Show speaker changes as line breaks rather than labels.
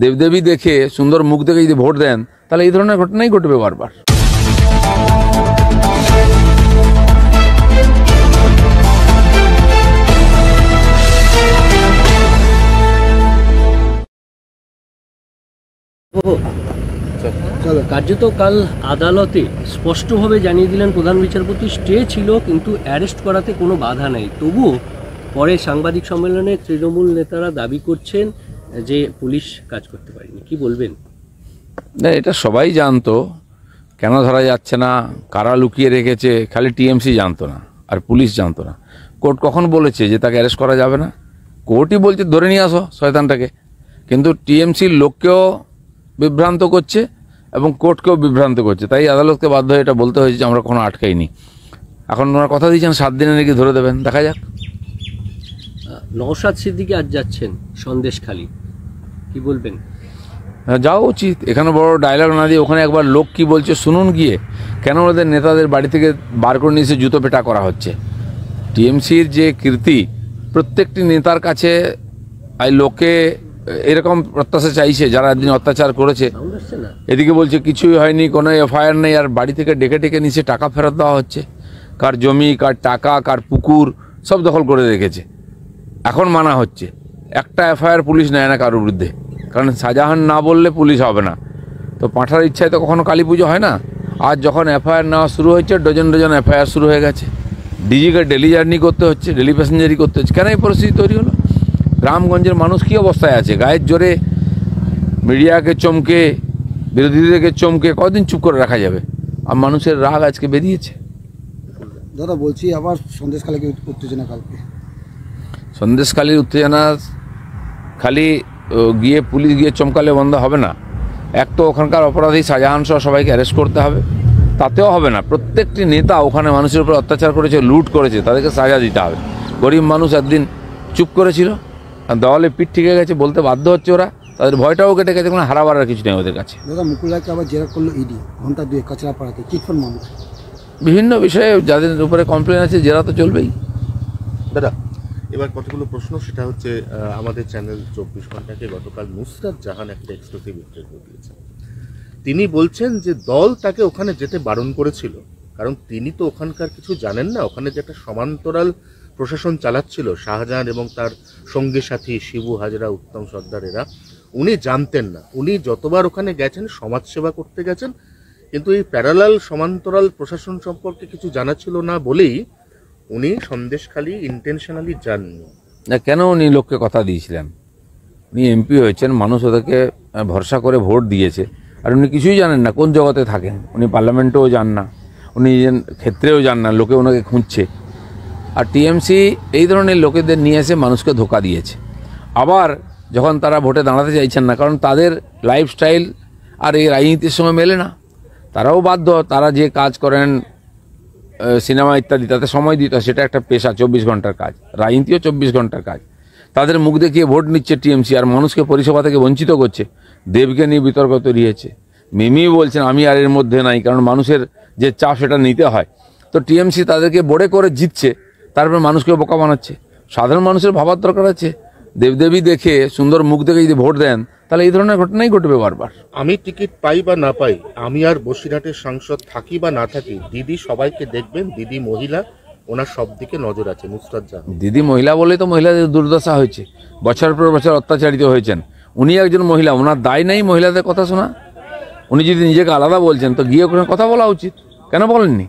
দেবদেবী দেখে সুন্দর মুখ দেখে যদি ভোট দেন তাহলে এই ধরনের ঘটনাই ঘটবে বারবার
কার্যত কাল আদালতে স্পষ্টভাবে জানিয়ে দিলেন প্রধান বিচারপতি স্টে ছিল কিন্তু অ্যারেস্ট করাতে কোনো বাধা নেই তবুও পরে সাংবাদিক সম্মেলনে তৃণমূল নেতারা দাবি করছেন যে পুলিশ কাজ করতে পারেনি কি বলবেন
না এটা সবাই জানতো কেন ধরা যাচ্ছে না কারা লুকিয়ে রেখেছে খালি টিএমসি জানতো না আর পুলিশ জানতো না কোর্ট কখন বলেছে যে তাকে অ্যারেস্ট করা যাবে না কোর্টই বলছে ধরে নিয়ে আসো শয়তানটাকে কিন্তু টিএমসির লোককেও বিভ্রান্ত করছে এবং কোর্টকেও বিভ্রান্ত করছে তাই আদালতকে বাধ্য হয়ে এটা বলতে হয়েছে যে আমরা কোনো আটকাইনি এখন ওনার কথা দিয়েছেন সাত দিনে নাকি ধরে দেবেন দেখা যাক
নওশাদ সিদ্দিকি আজ যাচ্ছেন সন্দেশখালী কি বলবেন
হ্যাঁ, যাওয়া উচিত এখানে বড় ডায়লগ না দিয়ে ওখানে একবার লোক কি বলছে শুনুন গিয়ে কেন ওদের নেতাদের বাড়ি থেকে বার করে নিয়ে এসে জুতো পেটা করা হচ্ছে টিএমসির যে কীর্তি প্রত্যেকটি নেতার কাছে লোকে এরকম প্রত্যাশা চাইছে যারা একদিন অত্যাচার করেছে এদিকে বলছে কিছুই হয়নি কোনো এফআইআর নেই আর বাড়ি থেকে ডেকে ডেকে নিচে টাকা ফেরত দেওয়া হচ্ছে কার জমি কার টাকা কার পুকুর সব দখল করে রেখেছে এখন মানা হচ্ছে একটা এফআইআর পুলিশ নেয় না কারোর বিরুদ্ধে কারণ শাহজাহান না বললে পুলিশ হবে না তো পাঁঠার ইচ্ছায় তো কখনো কালী পুজো হয় না আর যখন এফআইআর নেওয়া শুরু হয়েছে ডজন ডজন এফআইআর শুরু হয়ে গেছে ডিজিকে ডেলি জার্নি করতে হচ্ছে ডেলি প্যাসেঞ্জারি করতে হচ্ছে কেন এই পরিস্থিতি তৈরি হলো গ্রামগঞ্জের মানুষ কী অবস্থায় আছে গায়ের জোরে মিডিয়াকে চমকে বিরোধীদেরকে চমকে কদিন চুপ করে রাখা যাবে আর মানুষের রাগ আজকে বেরিয়েছে দাদা বলছি আবার সন্দেশকালীকে উত্তেজনা কালকে সন্দেশকালীর উত্তেজনা খালি গিয়ে পুলিশ গিয়ে চমকালে বন্ধ হবে না এক তো ওখানকার অপরাধী শাহজাহান সহ সবাইকে অ্যারেস্ট করতে হবে তাতেও হবে না প্রত্যেকটি নেতা ওখানে মানুষের উপর অত্যাচার করেছে লুট করেছে তাদেরকে সাজা দিতে হবে গরিব মানুষ একদিন চুপ করেছিল আর দেওয়ালে পিঠ ঠিকে গেছে বলতে বাধ্য হচ্ছে ওরা তাদের ভয়টাও কেটে গেছে কোনো হারাবার আর কিছু নেই ওদের কাছে
দাদা আবার করলো কাঁচরাপাড়াতে
বিভিন্ন বিষয়ে যাদের উপরে কমপ্লেন আছে জেরা তো চলবেই
দাদা এবার কতগুলো প্রশ্ন সেটা হচ্ছে আমাদের চ্যানেল চব্বিশ ঘন্টাকে গতকাল নুসরাত জাহান একটা এক্সক্লুসিভ ইন্টারভিউ দিয়েছেন তিনি বলছেন যে দল তাকে ওখানে যেতে বারণ করেছিল কারণ তিনি তো ওখানকার কিছু জানেন না ওখানে যে একটা সমান্তরাল প্রশাসন চালাচ্ছিল শাহজাহান এবং তার সঙ্গী সাথী শিবু হাজরা উত্তম সর্দারেরা উনি জানতেন না উনি যতবার ওখানে গেছেন সমাজসেবা করতে গেছেন কিন্তু এই প্যারালাল সমান্তরাল প্রশাসন সম্পর্কে কিছু জানা ছিল না বলেই উনি সন্দেশখালী ইন্টেনশনালি যাননি
না কেন উনি লোককে কথা দিয়েছিলেন উনি এমপি হয়েছেন মানুষ ওদেরকে ভরসা করে ভোট দিয়েছে আর উনি কিছুই জানেন না কোন জগতে থাকেন উনি পার্লামেন্টেও যান না উনি ক্ষেত্রেও যান না লোকে ওনাকে খুঁজছে আর টিএমসি এই ধরনের লোকেদের নিয়ে এসে মানুষকে ধোকা দিয়েছে আবার যখন তারা ভোটে দাঁড়াতে চাইছেন না কারণ তাদের লাইফস্টাইল আর এই রাজনীতির সঙ্গে মেলে না তারাও বাধ্য তারা যে কাজ করেন সিনেমা ইত্যাদি তাতে সময় দিতে হয় সেটা একটা পেশা চব্বিশ ঘন্টার কাজ রাজনীতিও চব্বিশ ঘন্টার কাজ তাদের মুখ দেখিয়ে ভোট নিচ্ছে টিএমসি আর মানুষকে পরিষেবা থেকে বঞ্চিত করছে দেবকে নিয়ে বিতর্ক তৈরি হয়েছে মিমি বলছেন আমি আর এর মধ্যে নাই কারণ মানুষের যে চাপ সেটা নিতে হয় তো টিএমসি তাদেরকে বড়ে করে জিতছে তারপরে মানুষকে বোকা বানাচ্ছে সাধারণ মানুষের ভাবার দরকার আছে দেবদেবী দেখে সুন্দর মুখ দেখে যদি ভোট দেন তাহলে এই ধরনের ঘটনাই ঘটবে বারবার
আমি টিকিট পাই বা না পাই আমি আর বসিরহাটের সাংসদ থাকি বা না থাকি দিদি সবাইকে দেখবেন দিদি মহিলা ওনার সব দিকে নজর আছে নুসরাত জাহান
দিদি মহিলা বলে তো মহিলাদের দুর্দশা হয়েছে বছর পর বছর অত্যাচারিত হয়েছেন উনি একজন মহিলা ওনার দায় নেই মহিলাদের কথা শোনা উনি যদি নিজেকে আলাদা বলছেন তো গিয়ে ওখানে কথা বলা উচিত কেন বলেননি